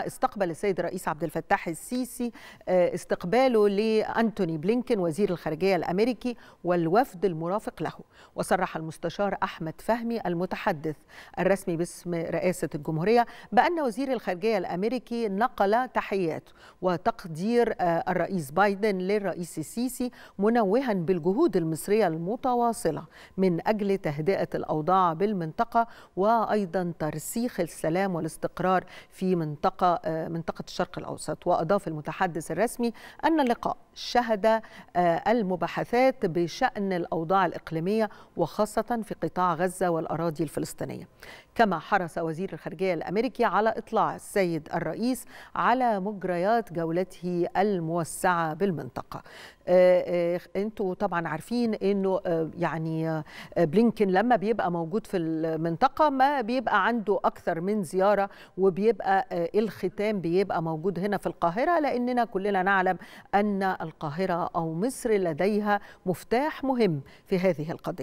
استقبل السيد الرئيس عبد الفتاح السيسي آه، استقباله لأنتوني بلينكن وزير الخارجية الأمريكي والوفد المرافق له وصرح المستشار أحمد فهمي المتحدث الرسمي باسم رئاسة الجمهورية بأن وزير الخارجية الأمريكي نقل تحيات وتقدير آه، الرئيس بايدن للرئيس السيسي منوها بالجهود المصرية المتواصلة من أجل تهدئة الأوضاع بالمنطقة وأيضا ترسيخ السلام والاستقرار في منطقة آه، منطقة الشرق الأوسط وأضاف المتحدث الرسمي أن اللقاء شهد آه، المباحثات بشأن الأوضاع الإقليمية وخاصة في قطاع غزة والأراضي الفلسطينية كما حرص وزير الخارجية الأمريكي على إطلاع السيد الرئيس على مجريات جولته الموسعة بالمنطقة آه، انتوا طبعا عارفين انه يعني بلينكن لما بيبقى موجود في المنطقة ما بيبقى عنده أكثر من زيارة وبيبقى الختام بيبقى موجود هنا في القاهرة لأننا كلنا نعلم أن القاهرة أو مصر لديها مفتاح مهم في هذه القضية